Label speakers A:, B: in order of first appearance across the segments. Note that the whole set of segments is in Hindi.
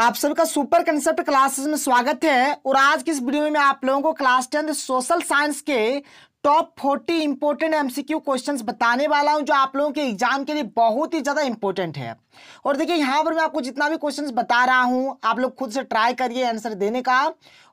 A: आप सभी का सुपर कंसेप्ट क्लासेस में स्वागत है और आज की इस वीडियो में मैं आप लोगों को क्लास टेंथ सोशल साइंस के top forty important M C Q questions बताने वाला हूं जो आप लोगों के एग्जाम के लिए बहुत ही ज़्यादा इंपॉर्टेंट है और देखिए यहां पर मैं आपको जितना भी क्वेश्चंस बता रहा हूँ आप लोग खुद से ट्राई करिए आंसर देने का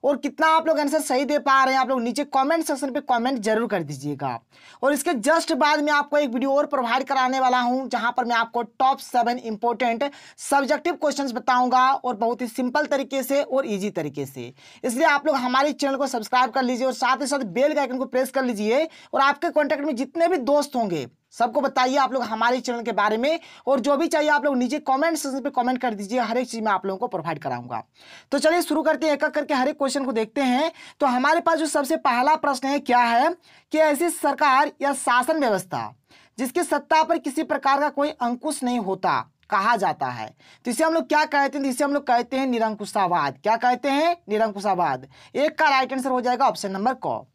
A: और कितना आप लोग आंसर सही दे पा रहे हैं आप लोग नीचे कमेंट सेक्शन पे कमेंट जरूर कर दीजिएगा और इसके जस्ट बाद में आपको एक वीडियो और प्रोवाइड कराने वाला हूं जहां पर मैं आपको top seven important subjective question बताऊंगा और बहुत ही सिंपल तरीके से और ईजी तरीके से इसलिए आप लोग हमारे चैनल को सब्सक्राइब कर लीजिए और साथ ही साथ बेल गाइकन आइकन को प्रेस कर लीजिए और आपके कॉन्टैक्ट में जितने भी दोस्त होंगे सबको बताइए आप लोग हमारे चैनल के बारे में और जो भी चाहिए आप लोग नीचे कमेंट सेक्शन पे कमेंट कर दीजिए हर एक चीज़ मैं आप लोगों को प्रोवाइड कराऊंगा तो चलिए शुरू करते हैं एक एक करके हर एक क्वेश्चन को देखते हैं तो हमारे पास जो सबसे पहला प्रश्न है क्या है कि ऐसी सरकार या शासन व्यवस्था जिसकी सत्ता पर किसी प्रकार का कोई अंकुश नहीं होता कहा जाता है तो इसे हम लोग क्या कहते हैं तो इसे हम लोग कहते हैं निरंकुशावाद क्या कहते हैं निरंकुशावाद एक का राइट आंसर हो जाएगा ऑप्शन नंबर क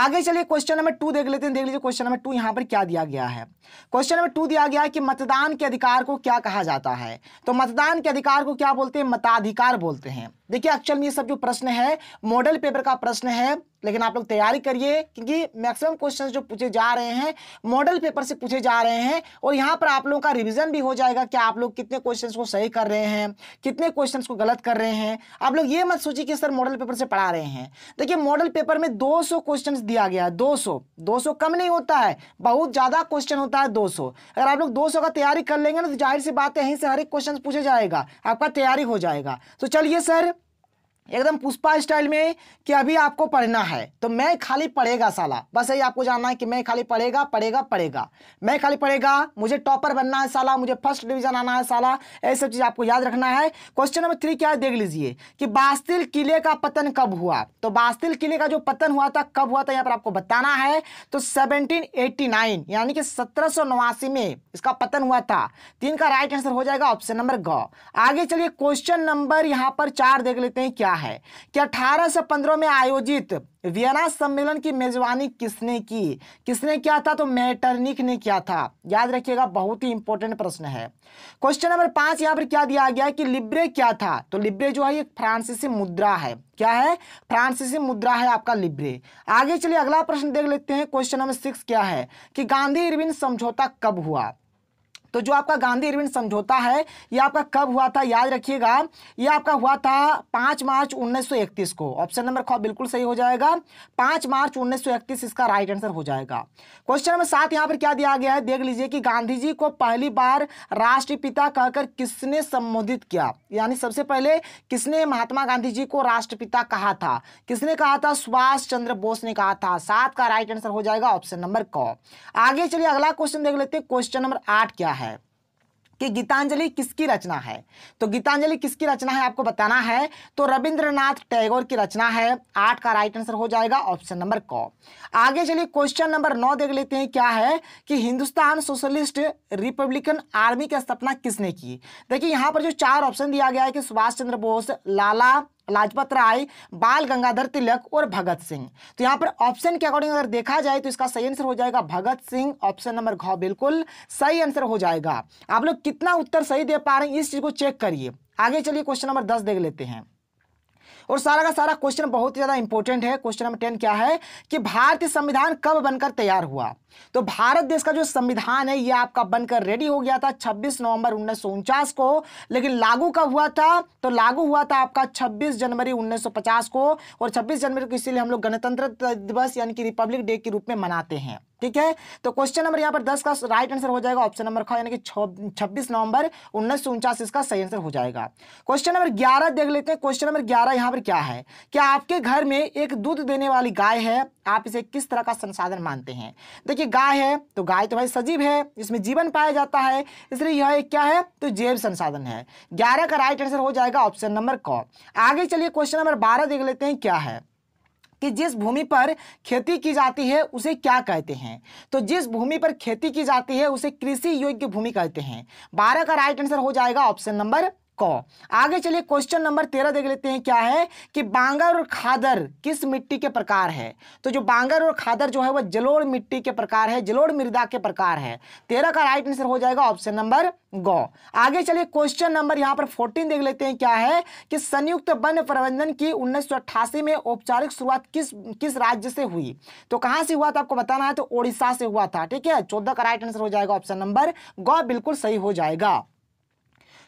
A: आगे चलिए क्वेश्चन नंबर टू देख लेते हैं देख लीजिए क्वेश्चन नंबर टू यहां पर क्या दिया गया है क्वेश्चन नंबर टू दिया गया है कि मतदान के अधिकार को क्या कहा जाता है तो मतदान के अधिकार को क्या बोलते हैं मताधिकार बोलते हैं देखिए एक्चुअल में ये सब जो प्रश्न है मॉडल पेपर का प्रश्न है लेकिन आप लोग तैयारी करिए क्योंकि मैक्सिमम क्वेश्चंस जो पूछे जा रहे हैं मॉडल पेपर से पूछे जा रहे हैं और यहाँ पर आप लोगों का रिवीजन भी हो जाएगा कि आप लोग कितने क्वेश्चंस को सही कर रहे हैं कितने क्वेश्चंस को गलत कर रहे हैं आप लोग ये मत सोचिए कि सर मॉडल पेपर से पढ़ा रहे हैं देखिए मॉडल पेपर में दो सौ दिया गया है दो सौ कम नहीं होता है बहुत ज़्यादा क्वेश्चन होता है दो अगर आप लोग दो का तैयारी कर लेंगे ना तो जाहिर सी बात है यहीं से हर एक क्वेश्चन पूछे जाएगा आपका तैयारी हो जाएगा तो चलिए सर एकदम पुष्पा स्टाइल में कि अभी आपको पढ़ना है तो मैं खाली पढ़ेगा साला बस यही आपको जानना है कि मैं खाली पढ़ेगा पढ़ेगा पढ़ेगा मैं खाली पढ़ेगा मुझे टॉपर बनना है साला मुझे फर्स्ट डिवीजन आना है साला ये सब चीज़ आपको याद रखना है क्वेश्चन नंबर थ्री क्या है देख लीजिए कि बास्तिल किले का पतन कब हुआ तो बास्तिल किले का जो पतन हुआ था कब हुआ था यहाँ पर आपको बताना है तो सेवनटीन यानी कि सत्रह में इसका पतन हुआ था तीन का राइट आंसर हो जाएगा ऑप्शन नंबर ग आगे चलिए क्वेश्चन नंबर यहाँ पर चार देख लेते हैं क्या क्या है कि 1815 से पंद्रह में आयोजित वियना सम्मेलन की मेजबानी किसने की किसने किया था तो मैटरनिक ने किया था याद रखिएगा बहुत ही इंपॉर्टेंट प्रश्न है क्वेश्चन नंबर पांच यहां पर क्या दिया गया है कि लिब्रे क्या था तो लिब्रे जो है एक फ्रांसीसी मुद्रा है क्या है फ्रांसीसी मुद्रा है आपका लिब्रे आगे चलिए अगला प्रश्न देख लेते हैं क्वेश्चन नंबर सिक्स क्या है कि गांधी इरविन समझौता कब हुआ तो जो आपका गांधी इरविन समझौता है ये आपका कब हुआ था याद रखिएगा ये आपका हुआ था पाँच मार्च 1931 को ऑप्शन नंबर ख बिल्कुल सही हो जाएगा पाँच मार्च 1931 इसका राइट आंसर हो जाएगा क्वेश्चन नंबर सात यहाँ पर क्या दिया गया है देख लीजिए कि गांधी जी को पहली बार राष्ट्रपिता कहकर किसने संबोधित किया यानी सबसे पहले किसने महात्मा गांधी जी को राष्ट्रपिता कहा था किसने कहा था सुभाष चंद्र बोस ने कहा था सात का राइट आंसर हो जाएगा ऑप्शन नंबर क आगे चलिए अगला क्वेश्चन देख लेते हैं क्वेश्चन नंबर आठ क्या है है कि गीतांजलि किसकी रचना है तो गीतांजलि किसकी रचना है आपको बताना है तो रविंद्रनाथ टैगोर की रचना है आठ का राइट आंसर हो जाएगा ऑप्शन नंबर क आगे चलिए क्वेश्चन नंबर नौ देख लेते हैं क्या है कि हिंदुस्तान सोशलिस्ट रिपब्लिकन आर्मी की स्थापना किसने की देखिए यहां पर जो चार ऑप्शन दिया गया है कि सुभाष चंद्र बोस लाला लाजपत राय बाल गंगाधर तिलक और भगत सिंह तो यहाँ पर ऑप्शन के अकॉर्डिंग अगर देखा जाए तो इसका सही आंसर हो जाएगा भगत सिंह ऑप्शन नंबर घ बिल्कुल सही आंसर हो जाएगा आप लोग कितना उत्तर सही दे पा रहे हैं इस चीज को चेक करिए आगे चलिए क्वेश्चन नंबर दस देख लेते हैं और सारा का सारा क्वेश्चन बहुत ही ज़्यादा इंपॉर्टेंट है क्वेश्चन नंबर टेन क्या है कि भारतीय संविधान कब बनकर तैयार हुआ तो भारत देश का जो संविधान है यह आपका बनकर रेडी हो गया था 26 नवंबर उन्नीस को लेकिन लागू कब हुआ था तो लागू हुआ था आपका 26 जनवरी 1950 को और 26 जनवरी को इसीलिए हम लोग गणतंत्र दिवस यानी कि रिपब्लिक डे के रूप में मनाते हैं ठीक है तो क्वेश्चन नंबर यहाँ पर दस का राइट आंसर हो जाएगा ऑप्शन नंबर खा यानी कि छब्बीस नवंबर उन्नीस इसका सही आंसर हो जाएगा क्वेश्चन नंबर ग्यारह देख लेते हैं क्वेश्चन नंबर ग्यारह यहाँ पर क्या है क्या आपके घर में एक दूध देने वाली गाय है आप इसे किस तरह का संसाधन मानते हैं देखिए गाय है तो गाय तो भाई सजीव है इसमें जीवन पाया जाता है इसलिए यह एक क्या है तो जैव संसाधन है ग्यारह का राइट आंसर हो जाएगा ऑप्शन नंबर क आगे चलिए क्वेश्चन नंबर बारह देख लेते हैं क्या है कि जिस भूमि पर खेती की जाती है उसे क्या कहते हैं तो जिस भूमि पर खेती की जाती है उसे कृषि योग्य भूमि कहते हैं बारह का राइट आंसर हो जाएगा ऑप्शन नंबर कौ आगे चलिए क्वेश्चन नंबर तेरह देख लेते हैं क्या है कि बांगर और खादर किस मिट्टी के प्रकार है तो जो बांगर और खादर जो है वह जलोड़ मिट्टी के प्रकार है जलोड़ मृदा के प्रकार है तेरह का राइट आंसर हो जाएगा ऑप्शन नंबर गौ आगे चलिए क्वेश्चन नंबर यहाँ पर फोर्टीन देख लेते हैं क्या है कि संयुक्त वन प्रबंधन की उन्नीस में औपचारिक शुरुआत किस किस राज्य से हुई तो कहाँ से हुआ था आपको बताना है तो ओडिशा से हुआ था ठीक है चौदह का राइट आंसर हो जाएगा ऑप्शन नंबर गौ बिल्कुल सही हो जाएगा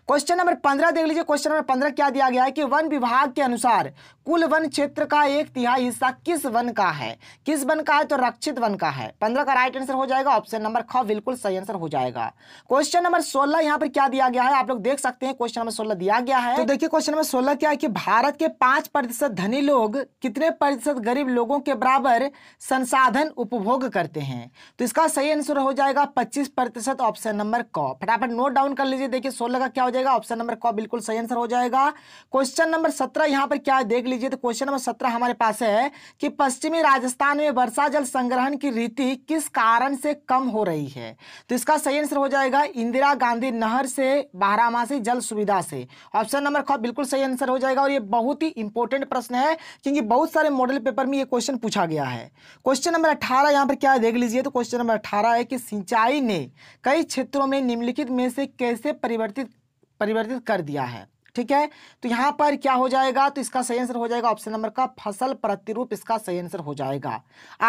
A: क्वेश्चन नंबर पंद्रह देख लीजिए क्वेश्चन नंबर पंद्रह क्या दिया गया है कि वन विभाग के अनुसार कुल वन क्षेत्र का एक तिहाई हिस्सा किस वन का है किस वन का है तो रक्षित वन का है पंद्रह का राइट आंसर हो जाएगा ऑप्शन नंबर ख बिल्कुल सही आंसर हो जाएगा क्वेश्चन नंबर सोलह यहाँ पर क्या दिया गया है आप लोग देख सकते हैं क्वेश्चन नंबर सोलह दिया गया है तो देखिए क्वेश्चन नंबर सोलह क्या है कि भारत के पांच प्रतिशत धनी लोग कितने प्रतिशत गरीब लोगों के बराबर संसाधन उपभोग करते हैं तो इसका सही आंसर हो जाएगा पच्चीस प्रतिशत ऑप्शन नंबर क फटाफट नोट डाउन कर लीजिए देखिए सोलह का क्या हो जाएगा ऑप्शन नंबर क बिल्कुल सही आंसर हो जाएगा क्वेश्चन नंबर सत्रह यहाँ पर क्या देख लीजिए तो क्वेश्चन नंबर सत्रह हमारे पास है कि पश्चिमी राजस्थान में वर्षा जल संग्रहण की रीति किस कारण से कम हो रही है तो इसका सही आंसर हो जाएगा इंदिरा गांधी नहर से बारहमासी जल सुविधा से ऑप्शन नंबर ख बिल्कुल सही आंसर हो जाएगा और ये बहुत ही इंपॉर्टेंट प्रश्न है क्योंकि बहुत सारे मॉडल पेपर में ये क्वेश्चन पूछा गया है क्वेश्चन नंबर अठारह यहाँ पर क्या देख लीजिए तो क्वेश्चन नंबर अठारह है कि सिंचाई ने कई क्षेत्रों में निम्नलिखित में से कैसे परिवर्तित परिवर्तित कर दिया है ठीक है तो यहां पर क्या हो जाएगा तो इसका सही आंसर हो जाएगा ऑप्शन नंबर का फसल प्रतिरूप इसका सही आंसर हो जाएगा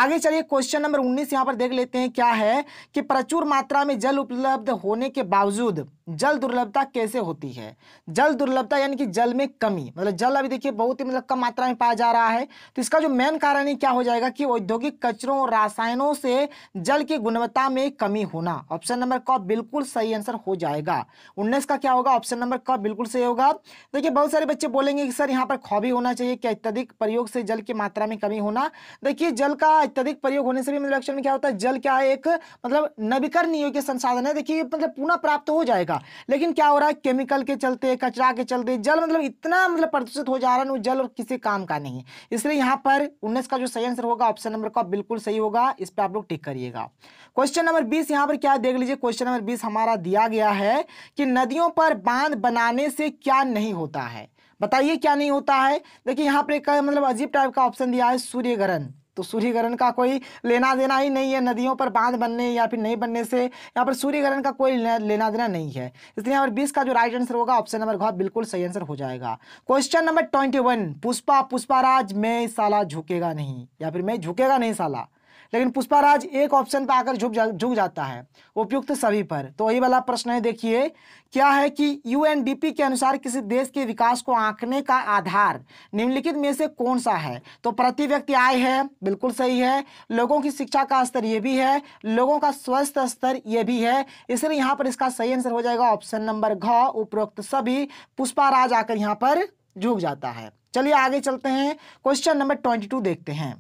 A: आगे चलिए क्वेश्चन नंबर उन्नीस यहां पर देख लेते हैं क्या है कि प्रचुर मात्रा में जल उपलब्ध होने के बावजूद जल दुर्लभता कैसे होती है जल दुर्लभता यानी कि जल में कमी मतलब जल अभी देखिए बहुत ही मतलब कम मात्रा में पाया जा रहा है तो इसका जो मेन कारण है क्या हो जाएगा कि औद्योगिक कचरों और रासायनों से जल की गुणवत्ता में कमी होना ऑप्शन नंबर क बिल्कुल सही आंसर हो जाएगा उन्नीस का क्या होगा ऑप्शन नंबर क बिल्कुल सही होगा देखिए बहुत सारे बच्चे बोलेंगे कि सर यहाँ पर ख भी होना चाहिए कि अत्यधिक प्रयोग से जल की मात्रा में कमी होना देखिए जल का अत्यधिक प्रयोग होने से भी मतलब में क्या होता है जल क्या है एक मतलब नवीकरणीय संसाधन है देखिए मतलब पुनः प्राप्त हो जाएगा था लेकिन क्या हो रहा है केमिकल के चलते कचरा के चलते जल मतलब इतना मतलब प्रदूषित हो जा रहा है वो जल और किसी काम का नहीं है इसलिए यहाँ पर उन्नीस का जो सही आंसर होगा ऑप्शन नंबर का बिल्कुल सही होगा इस पर आप लोग टिक करिएगा क्वेश्चन नंबर बीस यहाँ पर क्या देख लीजिए क्वेश्चन नंबर बीस हमारा दिया गया है कि नदियों पर बांध बनाने से क्या नहीं होता है बताइए क्या नहीं होता है देखिए यहाँ पर एक मतलब अजीब टाइप का ऑप्शन दिया है सूर्य ग्रहण तो सूर्यग्रहण का कोई लेना देना ही नहीं है नदियों पर बांध बनने या फिर नहीं बनने से यहाँ पर सूर्यग्रहण का कोई लेना देना नहीं है इसलिए यहाँ पर बीस का जो राइट आंसर होगा ऑप्शन नंबर घ बिल्कुल सही आंसर हो जाएगा question number twenty one Pushpa Raj मैं साला झुकेगा नहीं या फिर मैं झुकेगा नहीं साला लेकिन पुष्पाराज एक ऑप्शन पर आकर झुक जा झुक जाता है उपयुक्त सभी पर तो वही वाला प्रश्न है देखिए क्या है कि यूएनडीपी के अनुसार किसी देश के विकास को आंकने का आधार निम्नलिखित में से कौन सा है तो प्रति व्यक्ति आय है बिल्कुल सही है लोगों की शिक्षा का स्तर ये भी है लोगों का स्वास्थ्य स्तर ये भी है इसलिए यहाँ पर इसका सही आंसर हो जाएगा ऑप्शन नंबर घ उपरोक्त सभी पुष्पाराज आकर यहाँ पर झुक जाता है चलिए आगे चलते हैं क्वेश्चन नंबर ट्वेंटी टू देखते हैं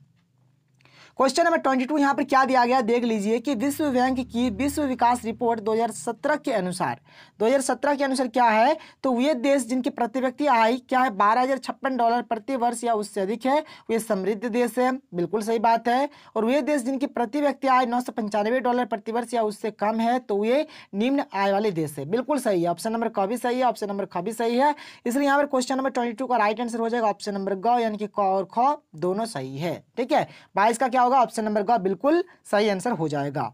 A: क्वेश्चन नंबर ट्वेंटी टू यहाँ पर क्या दिया गया देख लीजिए कि विश्व बैंक की विश्व विकास रिपोर्ट 2017 के अनुसार 2017 के अनुसार क्या है तो वे देश जिनकी प्रति व्यक्ति आय क्या है बारह डॉलर प्रति वर्ष या उससे अधिक है वे समृद्ध देश है बिल्कुल सही बात है और वे देश जिनकी प्रति व्यक्ति आय नौ डॉलर प्रति वर्ष या उससे कम है तो वे निम्न आय वाले देश है बिल्कुल सही है ऑप्शन नंबर क भी सही है ऑप्शन नंबर ख भी सही है इसलिए यहाँ पर क्वेश्चन नंबर ट्वेंटी का राइट आंसर हो जाएगा ऑप्शन नंबर ग यानी कि क और ख दोनों सही है ठीक है बाईस का क्या होगा ऑप्शन नंबर का बिल्कुल सही आंसर हो जाएगा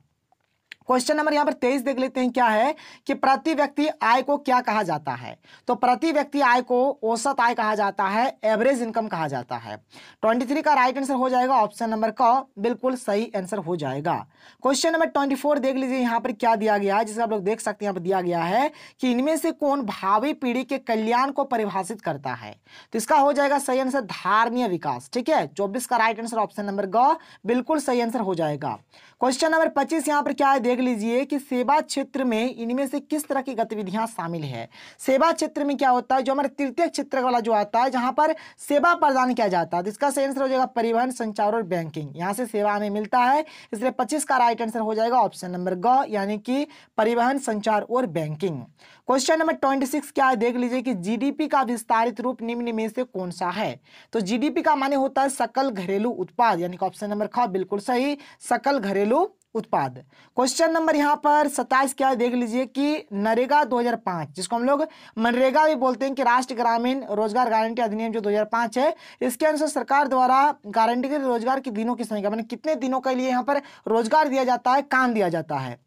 A: क्वेश्चन नंबर यहां पर तेईस देख लेते हैं क्या है कि प्रति व्यक्ति आय को क्या कहा जाता है तो प्रति व्यक्ति आय को औसत आय कहा जाता है एवरेज इनकम कहा जाता है ट्वेंटी थ्री का राइट आंसर हो जाएगा ऑप्शन नंबर का बिल्कुल सही आंसर हो जाएगा क्वेश्चन नंबर ट्वेंटी फोर देख लीजिए यहां पर क्या दिया गया है जिसे आप लोग देख सकते हैं यहां पर दिया गया है कि इनमें से कौन भावी पीढ़ी के कल्याण को परिभाषित करता है तो इसका हो जाएगा सही आंसर धारणीय विकास ठीक है चौबीस का राइट आंसर ऑप्शन नंबर ग बिल्कुल सही आंसर हो जाएगा क्वेश्चन नंबर पच्चीस यहाँ पर क्या है देख देख लीजिए कि सेवा क्षेत्र में इनमें से किस तरह की गतिविधियां शामिल है सेवा क्षेत्र में क्या होता है जो हमारे तृतीय क्षेत्र वाला जो आता है जहां पर सेवा प्रदान किया जाता है जिसका सही आंसर हो जाएगा परिवहन संचार और बैंकिंग यहाँ से सेवा हमें मिलता है इसलिए पच्चीस का राइट आंसर हो जाएगा ऑप्शन नंबर ग यानी कि परिवहन संचार और banking question number twenty six क्या है देख लीजिए कि जीडीपी का विस्तारित रूप निम्न में से कौन सा है तो जीडीपी का माने होता है सकल घरेलू उत्पाद यानी कि ऑप्शन नंबर ख बिल्कुल सही सकल घरेलू उत्पाद क्वेश्चन नंबर यहाँ पर सत्ताईस क्या देख लीजिए कि नरेगा 2005 जिसको हम लोग मनरेगा भी बोलते हैं कि राष्ट्रीय ग्रामीण रोजगार गारंटी अधिनियम जो 2005 है इसके अनुसार सरकार द्वारा गारंटी के रोजगार के दिनों की संख्या मैंने कितने दिनों के लिए यहाँ पर रोजगार दिया जाता है काम दिया जाता है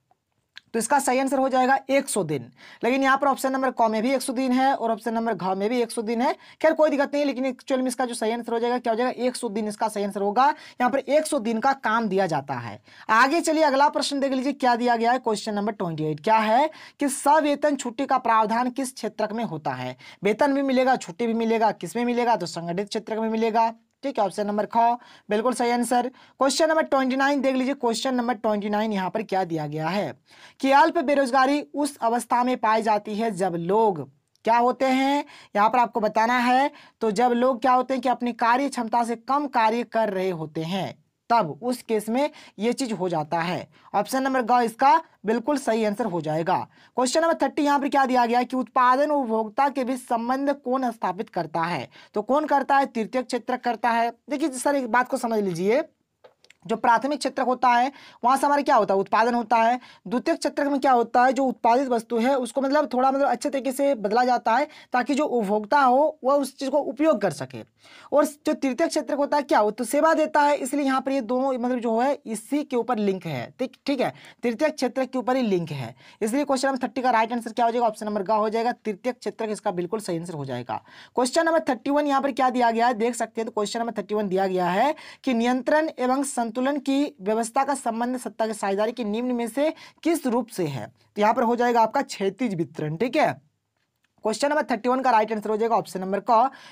A: तो इसका सही आंसर हो जाएगा 100 दिन लेकिन यहाँ पर ऑप्शन नंबर क में भी 100 दिन है और ऑप्शन नंबर घ में भी 100 दिन है खैर कोई दिक्कत नहीं लेकिन एक्चुअल में इसका जो सही आंसर हो जाएगा क्या हो जाएगा 100 दिन इसका सही आंसर होगा यहाँ पर 100 दिन का काम दिया जाता है आगे चलिए अगला प्रश्न देख लीजिए क्या दिया गया है क्वेश्चन नंबर ट्वेंटी क्या है कि सवेतन छुट्टी का प्रावधान किस क्षेत्र में होता है वेतन भी मिलेगा छुट्टी भी मिलेगा किस में मिलेगा तो संगठित क्षेत्र में मिलेगा ठीक है ऑप्शन नंबर ख बिल्कुल सही answer question number twenty nine देख लीजिए क्वेश्चन नंबर ट्वेंटी नाइन यहाँ पर क्या दिया गया है कि अल्प बेरोजगारी उस अवस्था में पाई जाती है जब लोग क्या होते हैं यहाँ पर आपको बताना है तो जब लोग क्या होते हैं कि अपनी कार्य क्षमता से कम कार्य कर रहे होते हैं तब उस केस में यह चीज हो जाता है ऑप्शन नंबर ग इसका बिल्कुल सही आंसर हो जाएगा क्वेश्चन नंबर थर्टी यहां पर क्या दिया गया कि उत्पादन उपभोक्ता के बीच संबंध कौन स्थापित करता है तो कौन करता है तृतीय क्षेत्र करता है देखिए सर एक बात को समझ लीजिए जो प्राथमिक क्षेत्र होता है वहाँ से हमारा क्या होता है उत्पादन होता है द्वितीय क्षेत्र में क्या होता है जो उत्पादित वस्तु है उसको मतलब थोड़ा मतलब अच्छे तरीके से बदला जाता है ताकि जो उपभोक्ता हो वह उस चीज़ को उपयोग कर सके और जो तृतीय क्षेत्र होता है क्या हो तो सेवा देता है इसलिए यहाँ पर ये दोनों मतलब जो है इसी के ऊपर लिंक है ठीक ठीक है तृतीय क्षेत्र के ऊपर ही लिंक है इसलिए क्वेश्चन नंबर थर्टी का राइट आंसर क्या हो जाएगा ऑप्शन नंबर का हो जाएगा तृतीय क्षेत्र इसका बिल्कुल सही आंसर हो जाएगा क्वेश्चन नंबर थर्टी वन यहाँ पर क्या दिया गया है देख सकते हैं तो क्वेश्चन नंबर थर्टी दिया गया है कि नियंत्रण एवं संतुलन की व्यवस्था का संबंध सत्ता की साझेदारी के निम्न में से किस रूप से है तो यहाँ पर हो जाएगा आपका क्षेत्रीय वितरण ठीक है क्वेश्चन नंबर थर्टी वन का राइट आंसर हो जाएगा ऑप्शन नंबर क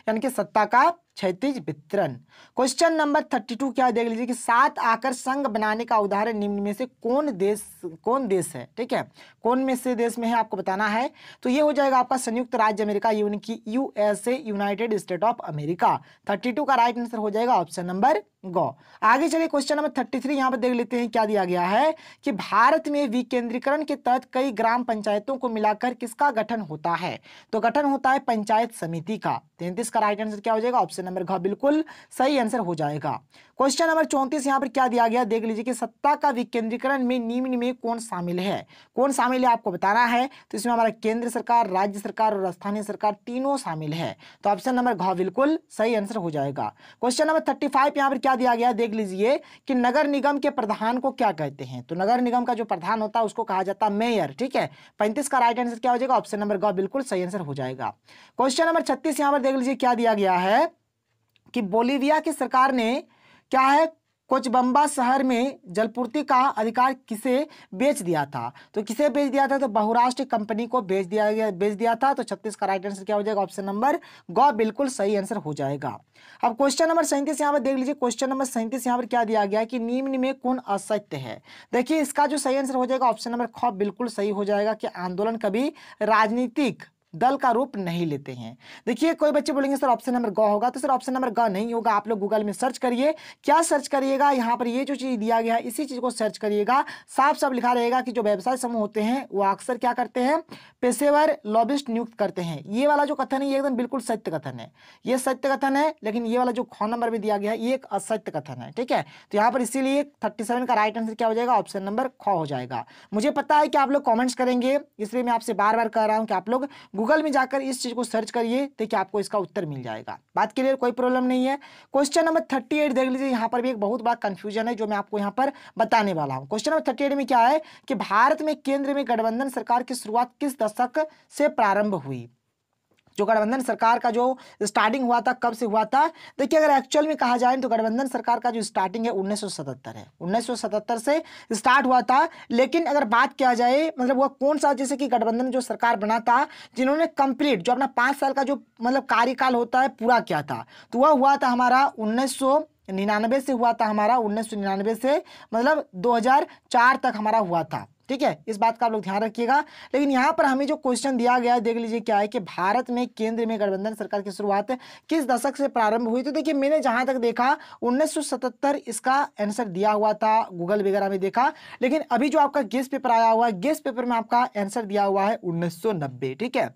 A: यानी कि सत्ता का क्षतिज वितरण क्वेश्चन नंबर थर्टी टू क्या देख लीजिए कि सात आकर संघ बनाने का उदाहरण निम्न में से कौन देश कौन देश है ठीक है कौन में से देश में है आपको बताना है तो ये हो जाएगा आपका संयुक्त राज्य अमेरिका यानी U S A united state of America thirty two का राइट आंसर हो जाएगा ऑप्शन नंबर गौ आगे चलिए क्वेश्चन नंबर थर्टी थ्री यहाँ पर देख लेते हैं क्या दिया गया है कि भारत में विकेंद्रीकरण के तहत कई ग्राम पंचायतों को मिलाकर किसका गठन होता है तो गठन होता है पंचायत समिति का तैंतीस का राइट आंसर क्या हो जाएगा ऑप्शन ऑप्शन नंबर घ बिल्कुल सही आंसर हो जाएगा क्वेश्चन नंबर चौंतीस यहाँ पर क्या दिया गया देख लीजिए कि सत्ता का विकेंद्रीकरण में निम्न में कौन शामिल है कौन शामिल है आपको बताना है तो इसमें हमारा केंद्र सरकार राज्य सरकार और स्थानीय सरकार तीनों शामिल है तो ऑप्शन नंबर घ बिल्कुल सही आंसर हो जाएगा क्वेश्चन नंबर थर्टी फाइव पर क्या दिया गया देख लीजिए कि नगर निगम के प्रधान को क्या कहते हैं तो नगर निगम का जो प्रधान होता है उसको कहा जाता है मेयर ठीक है पैंतीस का राइट आंसर क्या हो जाएगा ऑप्शन नंबर घ बिल्कुल सही आंसर हो जाएगा क्वेश्चन नंबर छत्तीस यहाँ पर देख लीजिए क्या दिया गया है कि बोलीविया की सरकार ने क्या है कोचबंबा शहर में जलपूर्ति का अधिकार किसे बेच दिया था तो किसे बेच दिया था तो बहुराष्ट्रीय कंपनी को बेच दिया गया बेच दिया था तो छत्तीस का राइट आंसर क्या हो जाएगा ऑप्शन नंबर गौ बिल्कुल सही आंसर हो जाएगा अब क्वेश्चन नंबर सैंतीस यहाँ पर देख लीजिए क्वेश्चन नंबर सैंतीस यहाँ पर क्या दिया गया कि निम्न में कौन असत्य है देखिए इसका जो सही आंसर हो जाएगा ऑप्शन नंबर ख बिल्कुल सही हो जाएगा कि आंदोलन कभी राजनीतिक दल का रूप नहीं लेते हैं देखिए कोई बच्चे बोलेंगे सर ऑप्शन नंबर ग होगा तो सर ऑप्शन नंबर ग नहीं होगा आप लोग गूगल में सर्च करिए क्या सर्च करिएगा यहाँ पर ये जो चीज़ दिया गया है इसी चीज़ को सर्च करिएगा साफ साफ लिखा रहेगा कि जो व्यवसाय समूह होते हैं वो अक्सर क्या करते हैं पेशेवर लॉबिस्ट नियुक्त करते हैं ये वाला जो कथन है ये एकदम बिल्कुल सत्य कथन है ये सत्य कथन है लेकिन ये वाला जो ख नंबर भी दिया गया है ये एक असत्य कथन है ठीक है तो यहाँ पर इसीलिए थर्टी का राइट आंसर क्या हो जाएगा ऑप्शन नंबर ख हो जाएगा मुझे पता है कि आप लोग कॉमेंट्स करेंगे इसलिए मैं आपसे बार बार कह रहा हूँ कि आप लोग गूगल में जाकर इस चीज़ को सर्च करिए देखिए आपको इसका उत्तर मिल जाएगा बात के लिए कोई प्रॉब्लम नहीं है क्वेश्चन नंबर थर्टी एट देख लीजिए यहाँ पर भी एक बहुत बड़ा कंफ्यूजन है जो मैं आपको यहाँ पर बताने वाला हूँ क्वेश्चन नंबर थर्टी एट में क्या है कि भारत में केंद्र में गठबंधन सरकार की शुरुआत किस दशक से प्रारंभ हुई जो गठबंधन सरकार का जो स्टार्टिंग हुआ था कब से हुआ था देखिए अगर एक्चुअल में कहा जाए तो गठबंधन सरकार का जो स्टार्टिंग है 1977 है 1977 से स्टार्ट हुआ था लेकिन अगर बात किया जाए मतलब वह कौन सा जैसे कि गठबंधन जो सरकार बना था जिन्होंने कंप्लीट जो अपना पाँच साल का जो मतलब कार्यकाल होता है पूरा किया था तो वह हुआ था हमारा उन्नीस निन्यानवे से हुआ था हमारा उन्नीस सौ निन्यानवे से मतलब 2004 तक हमारा हुआ था ठीक है इस बात का आप लोग ध्यान रखिएगा लेकिन यहाँ पर हमें जो क्वेश्चन दिया गया है देख लीजिए क्या है कि भारत में केंद्र में गठबंधन सरकार की शुरुआत किस दशक से प्रारंभ हुई तो देखिए मैंने जहां तक देखा 1977 इसका आंसर दिया हुआ था गूगल वगैरह में देखा लेकिन अभी जो आपका गेस्ट पेपर आया हुआ है गेस्ट पेपर में आपका आंसर दिया हुआ है उन्नीस ठीक है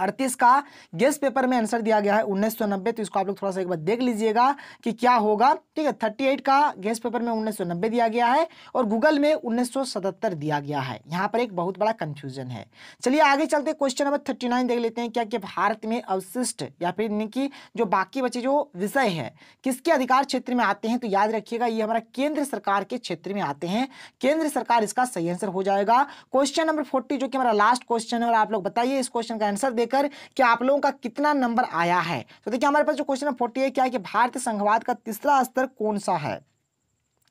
A: अड़तीस का गेस्ट पेपर में आंसर दिया गया है उन्नीस सौ नब्बे तो इसको आप लोग थोड़ा सा एक बार देख लीजिएगा कि क्या होगा ठीक है थर्टी एट का गेस्ट पेपर में उन्नीस सौ नब्बे दिया गया है और गूगल में उन्नीस सौ सतहत्तर दिया गया है यहाँ पर एक बहुत बड़ा कंफ्यूजन है चलिए आगे चलते क्वेश्चन नंबर 39 देख लेते हैं क्या कि भारत में अवशिष्ट या फिर यानी जो बाकी बचे जो विषय है किसके अधिकार क्षेत्र में आते हैं तो याद रखिएगा ये हमारा केंद्र सरकार के क्षेत्र में आते हैं केंद्र सरकार इसका सही आंसर हो जाएगा क्वेश्चन नंबर फोर्टी जो कि हमारा लास्ट क्वेश्चन है और आप लोग बताइए इस क्वेश्चन का आंसर देकर कि आप लोगों का कितना नंबर आया है तो देखिए हमारे पास जो क्वेश्चन है फोर्टी क्या है कि भारतीय संघवाद का तीसरा स्तर कौन सा है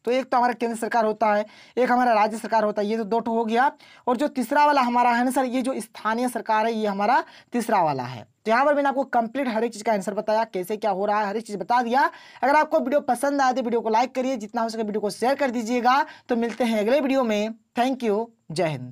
A: तो एक तो हमारा केंद्र सरकार होता है एक हमारा राज्य सरकार होता है ये तो दो हो गया और जो तीसरा वाला हमारा है ना सर ये जो स्थानीय सरकार है ये हमारा तीसरा वाला है तो यहाँ पर मैंने आपको कंप्लीट हर एक चीज़ का आंसर बताया कैसे क्या हो रहा है हर एक चीज़ बता दिया अगर आपको वीडियो पसंद आए तो वीडियो को लाइक करिए जितना हो सके वीडियो को शेयर कर दीजिएगा तो मिलते हैं अगले वीडियो में थैंक यू जय हिंद